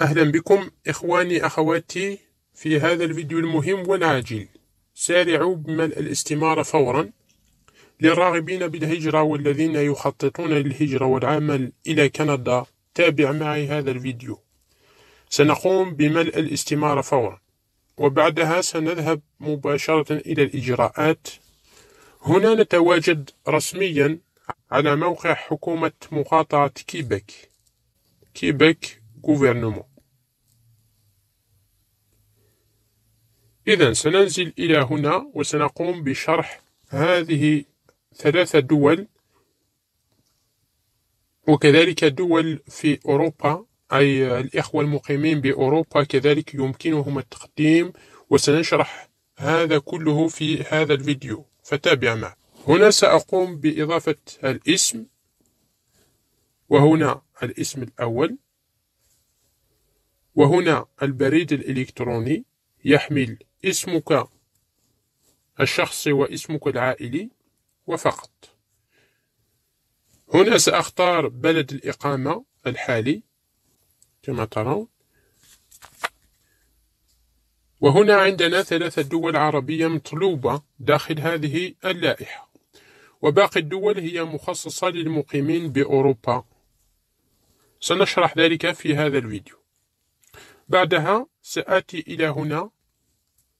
أهلا بكم إخواني أخواتي في هذا الفيديو المهم والعاجل سارعوا بملء الاستمارة فورا للراغبين بالهجرة والذين يخططون للهجرة والعمل إلى كندا تابع معي هذا الفيديو سنقوم بملء الاستمارة فورا وبعدها سنذهب مباشرة إلى الإجراءات هنا نتواجد رسميا على موقع حكومة مقاطعة كيبك كيبك gouvernement. إذا سننزل إلى هنا وسنقوم بشرح هذه ثلاثة دول وكذلك دول في أوروبا أي الإخوة المقيمين بأوروبا كذلك يمكنهم التقديم وسنشرح هذا كله في هذا الفيديو فتابع معي هنا سأقوم بإضافة الاسم وهنا الاسم الأول وهنا البريد الإلكتروني يحمل اسمك الشخصي واسمك العائلي وفقط هنا سأختار بلد الإقامة الحالي كما ترون وهنا عندنا ثلاثة دول عربية مطلوبة داخل هذه اللائحة وباقي الدول هي مخصصة للمقيمين بأوروبا سنشرح ذلك في هذا الفيديو بعدها سآتي إلى هنا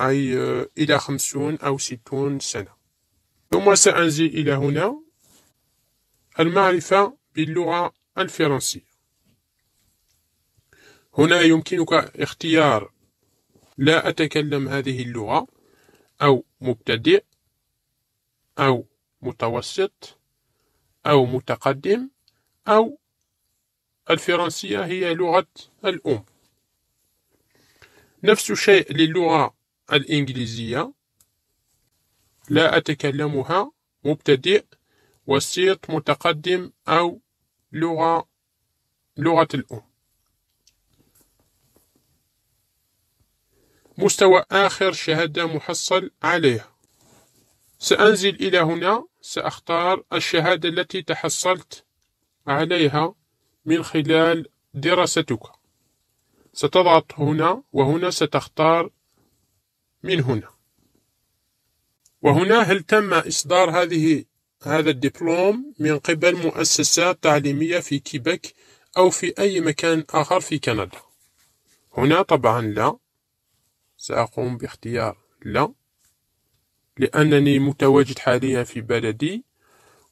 أي آه، إلى نعم. خمسون أو ستون سنة ثم سأنزل إلى هنا المعرفة باللغة الفرنسية هنا يمكنك اختيار لا أتكلم هذه اللغة أو مبتدئ أو متوسط أو متقدم أو الفرنسية هي لغة الأم نفس الشيء للغة الإنجليزية لا أتكلمها مبتدئ وسيط متقدم أو لغة لغة الأم مستوى آخر شهادة محصل عليها سأنزل إلى هنا سأختار الشهادة التي تحصلت عليها من خلال دراستك ستضغط هنا وهنا ستختار من هنا وهنا هل تم إصدار هذه هذا الدبلوم من قبل مؤسسات تعليمية في كيبك أو في أي مكان آخر في كندا هنا طبعا لا سأقوم باختيار لا لأنني متواجد حاليا في بلدي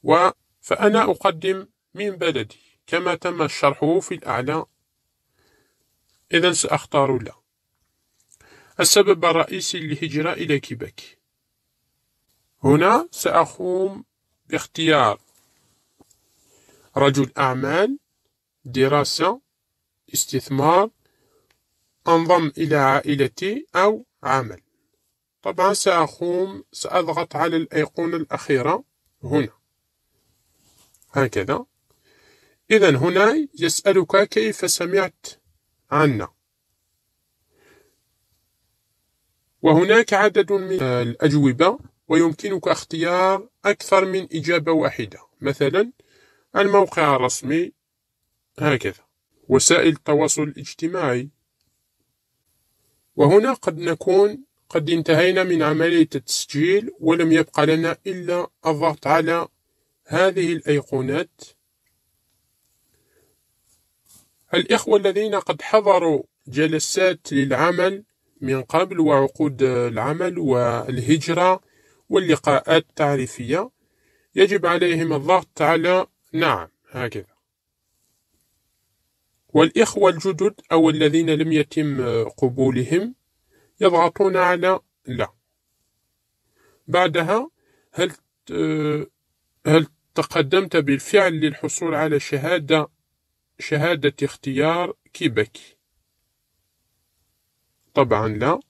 و فأنا أقدم من بلدي كما تم الشرح في الأعلى إذا سأختار لا السبب الرئيسي للهجرة إلى كيبك هنا سأقوم باختيار رجل أعمال دراسة استثمار أنضم إلى عائلتي أو عمل طبعا سأقوم سأضغط على الأيقونة الأخيرة هنا هكذا إذا هنا يسألك كيف سمعت عنا وهناك عدد من الأجوبة ويمكنك اختيار أكثر من إجابة واحدة مثلا الموقع الرسمي هكذا وسائل التواصل الاجتماعي وهنا قد نكون قد انتهينا من عملية التسجيل ولم يبقى لنا إلا الضغط على هذه الأيقونات الإخوة الذين قد حضروا جلسات للعمل من قبل وعقود العمل والهجرة واللقاءات التعريفية يجب عليهم الضغط على نعم هكذا والإخوة الجدد أو الذين لم يتم قبولهم يضغطون على لا بعدها هل هل تقدمت بالفعل للحصول على شهادة شهادة اختيار كيبك طبعا لا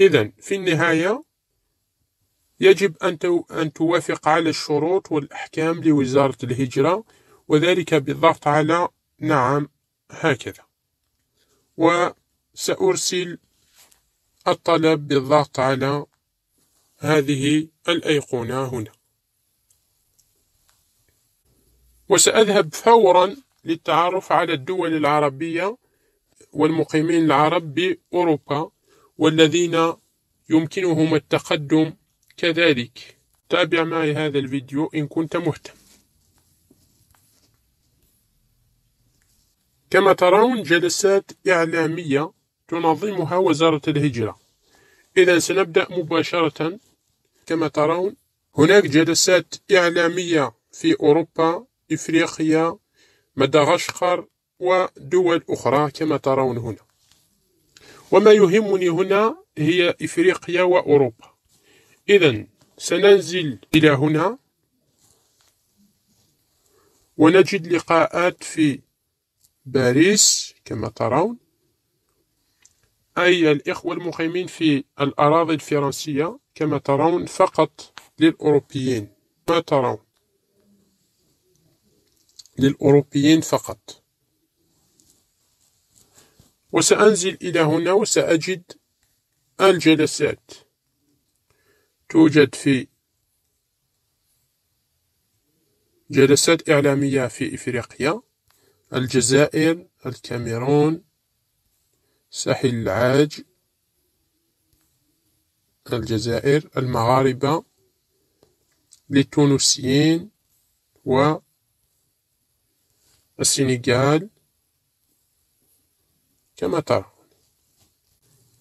إذا في النهاية يجب أن توافق على الشروط والأحكام لوزارة الهجرة وذلك بالضغط على نعم هكذا وسأرسل الطلب بالضغط على هذه الأيقونة هنا وسأذهب فورا للتعرف على الدول العربية والمقيمين العرب بأوروبا والذين يمكنهم التقدم كذلك تابع معي هذا الفيديو إن كنت مهتم كما ترون جلسات إعلامية تنظمها وزارة الهجرة إذا سنبدأ مباشرة كما ترون هناك جلسات إعلامية في أوروبا إفريقيا مدغشقر ودول أخرى كما ترون هنا وما يهمني هنا هي إفريقيا وأوروبا إذا سننزل إلى هنا ونجد لقاءات في باريس كما ترون أي الإخوة المقيمين في الأراضي الفرنسية كما ترون فقط للأوروبيين ما ترون للأوروبيين فقط وسأنزل إلى هنا وسأجد الجلسات توجد في جلسات إعلامية في إفريقيا الجزائر الكاميرون ساحل العاج الجزائر المغاربة للتونسيين و السنغال كما ترون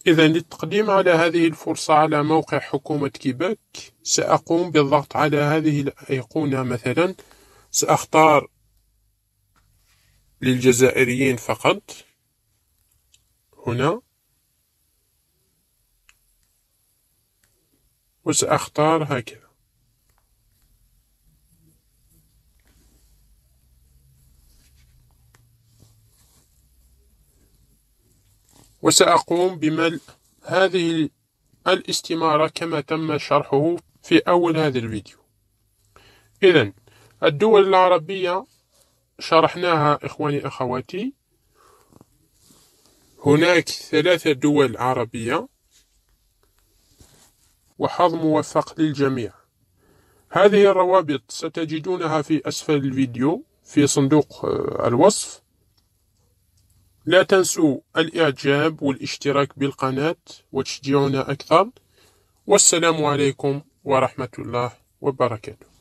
إذا للتقديم على هذه الفرصة على موقع حكومة كيباك سأقوم بالضغط على هذه الأيقونة مثلا سأختار للجزائريين فقط هنا وسأختار هكذا وسأقوم بملء هذه الاستمارة كما تم شرحه في أول هذا الفيديو إذا الدول العربية شرحناها إخواني أخواتي هناك ثلاثة دول عربية وحظ موفق للجميع هذه الروابط ستجدونها في أسفل الفيديو في صندوق آه، الوصف لا تنسوا الإعجاب والاشتراك بالقناة وتشجيعنا أكثر والسلام عليكم ورحمة الله وبركاته